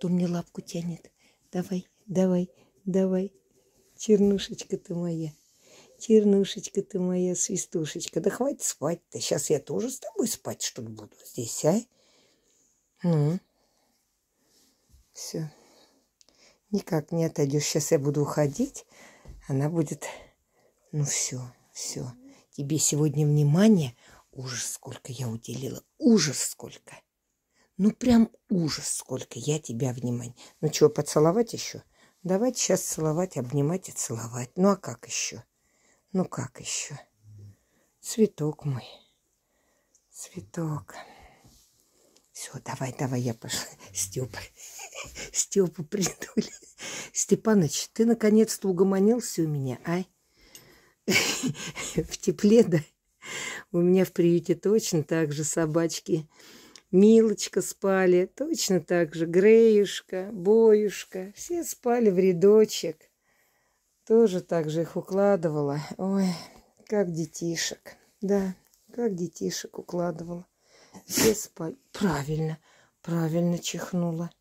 кто мне лапку тянет. Давай, давай, давай. Чернушечка ты моя. Чернушечка ты моя, свистушечка. Да хватит спать-то. Сейчас я тоже с тобой спать, что то буду здесь, а? Ну. Все. Никак не отойдешь. Сейчас я буду уходить. Она будет... Ну все, все. Тебе сегодня внимание. Ужас, сколько я уделила. Ужас, сколько. Ну, прям ужас, сколько я тебя внимания. Ну, чего, поцеловать еще? Давайте сейчас целовать, обнимать и целовать. Ну, а как еще? Ну, как еще? Цветок мой. Цветок. Все, давай, давай, я пошла. Степа. Степа придули. Степаныч, ты наконец-то угомонился у меня, ай В тепле, да? У меня в приюте точно так же собачки. Милочка спали, точно так же Греюшка, Боюшка, все спали в рядочек. Тоже так же их укладывала. Ой, как детишек. Да, как детишек укладывала. Все спали. Правильно, правильно чихнула.